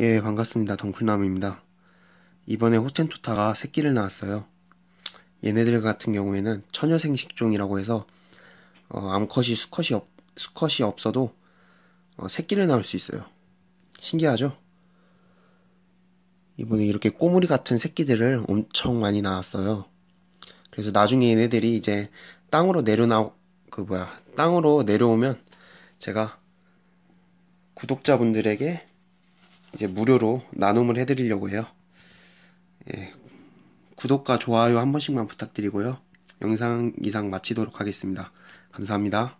예, 반갑습니다. 덩쿨나무입니다. 이번에 호텐토타가 새끼를 낳았어요. 얘네들 같은 경우에는 처녀생식종이라고 해서 어, 암컷이 수컷이, 없, 수컷이 없어도 어, 새끼를 낳을 수 있어요. 신기하죠? 이번에 이렇게 꼬물이 같은 새끼들을 엄청 많이 낳았어요. 그래서 나중에 얘네들이 이제 땅으로 내려나 그 뭐야 땅으로 내려오면 제가 구독자분들에게 이제 무료로 나눔을 해드리려고 해요. 예, 구독과 좋아요 한 번씩만 부탁드리고요. 영상 이상 마치도록 하겠습니다. 감사합니다.